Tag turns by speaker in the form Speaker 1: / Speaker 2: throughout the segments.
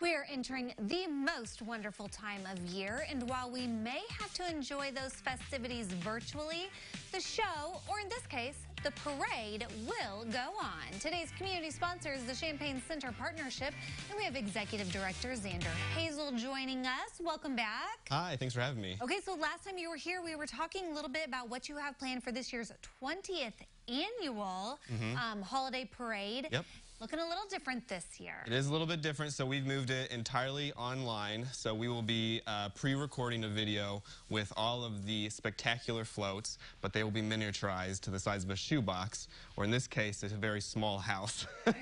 Speaker 1: We're entering the most wonderful time of year, and while we may have to enjoy those festivities virtually, the show, or in this case, the parade will go on. Today's community sponsor is the Champagne Center Partnership, and we have Executive Director Xander Hazel joining us. Welcome back.
Speaker 2: Hi, thanks for having me.
Speaker 1: Okay, so last time you were here, we were talking a little bit about what you have planned for this year's 20th annual mm -hmm. um, holiday parade. Yep. Looking a little different this year. It
Speaker 2: is a little bit different, so we've moved it entirely online. So we will be uh, pre-recording a video with all of the spectacular floats, but they will be miniaturized to the size of a shoebox, or in this case, a very small house.
Speaker 1: yes,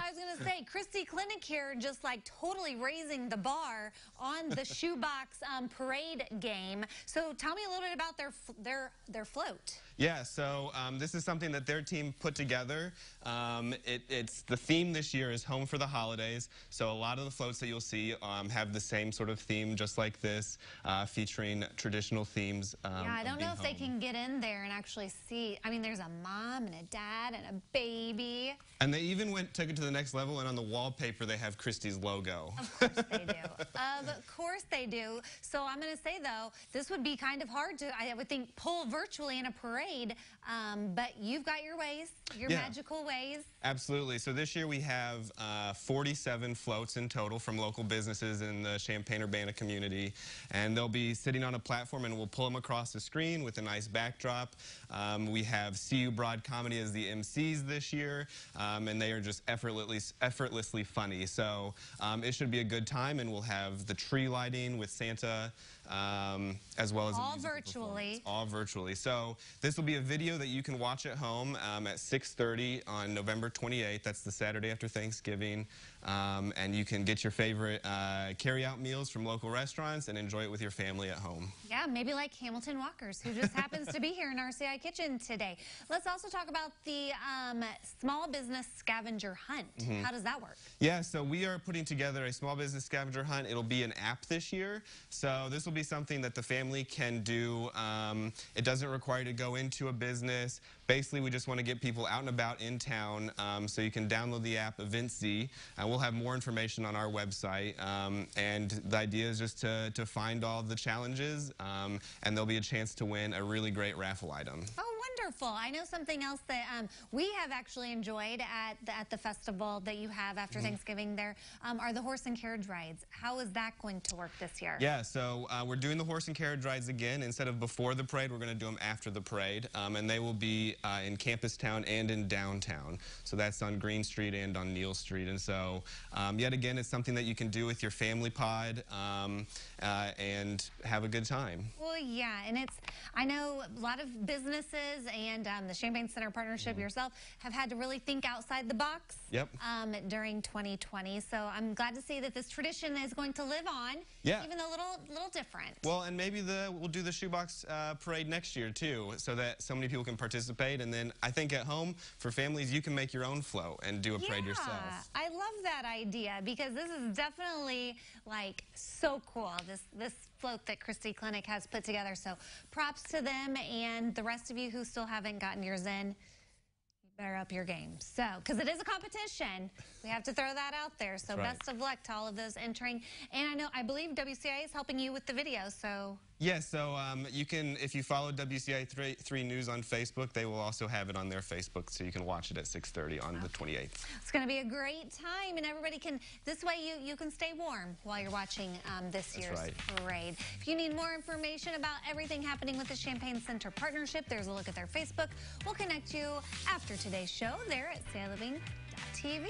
Speaker 1: I was going to say, Christy Clinic here just like totally raising the bar on the shoebox um, parade game. So tell me a little bit about their, their, their float.
Speaker 2: Yeah, so um, this is something that their team put together. Um, it, it's the theme this year is home for the holidays. So a lot of the floats that you'll see um, have the same sort of theme, just like this, uh, featuring traditional themes. Um, yeah, I don't know if home. they
Speaker 1: can get in there and actually see. I mean, there's a mom and a dad and a baby.
Speaker 2: And they even went took it to the next level, and on the wallpaper they have Christie's logo. Of course they
Speaker 1: do. of course they do. So I'm going to say though, this would be kind of hard to, I would think, pull virtually in a parade um, but you've got your ways, your yeah. magical ways.
Speaker 2: Absolutely. So this year we have uh, 47 floats in total from local businesses in the Champaign-Urbana community, and they'll be sitting on a platform and we'll pull them across the screen with a nice backdrop. Um, we have CU Broad Comedy as the MCs this year, um, and they are just effortlessly, effortlessly funny. So um, it should be a good time, and we'll have the tree lighting with Santa, um, as well as all
Speaker 1: virtually.
Speaker 2: All virtually. So this this will be a video that you can watch at home um, at 6.30 on November 28th. That's the Saturday after Thanksgiving. Um, and you can get your favorite uh, carry-out meals from local restaurants and enjoy it with your family at home.
Speaker 1: Yeah, maybe like Hamilton Walkers, who just happens to be here in RCI Kitchen today. Let's also talk about the um, small business scavenger hunt. Mm -hmm. How does that work?
Speaker 2: Yeah, so we are putting together a small business scavenger hunt. It'll be an app this year. So this will be something that the family can do. Um, it doesn't require to go in into a business. Basically, we just want to get people out and about in town. Um, so you can download the app Eventsy. and uh, we'll have more information on our website. Um, and the idea is just to, to find all the challenges. Um, and there'll be a chance to win a really great raffle item.
Speaker 1: Oh wonderful. I know something else that um, we have actually enjoyed at the, at the festival that you have after mm Thanksgiving there um, are the horse and carriage rides. How is that going to work this year? Yeah,
Speaker 2: so uh, we're doing the horse and carriage rides again. Instead of before the parade, we're going to do them after the parade. Um, and they will be uh, in Campus Town and in downtown. So that's on Green Street and on Neal Street. And so um, yet again, it's something that you can do with your family pod um, uh, and have a good time.
Speaker 1: Well, yeah. And it's, I know a lot of businesses and um, the Champagne Center Partnership mm-hmm. yourself have had to really think outside the box yep. um, during 2020. So I'm glad to see that this tradition is going to live on, yeah. even a little little different.
Speaker 2: Well, and maybe the we'll do the shoebox uh, parade next year too, so that so many people can participate. And then I think at home for families, you can make your own flow and do a yeah, parade yourself.
Speaker 1: I love that idea because this is definitely like so cool. This this float that Christie Clinic has put together. So props to them and the rest of you who still haven't gotten yours in, you better up your game. So, because it is a competition. We have to throw that out there. So right. best of luck to all of those entering. And I know, I believe WCA is helping you with the video, so.
Speaker 2: Yeah, so um, you can, if you follow WCA 3, 3 News on Facebook, they will also have it on their Facebook, so you can watch it at 6.30 on wow. the 28th.
Speaker 1: It's going to be a great time, and everybody can, this way you, you can stay warm while you're watching um, this That's year's right. parade. If you need more information about everything happening with the Champagne Center partnership, there's a look at their Facebook. We'll connect you after today's show there at sailiving.tv.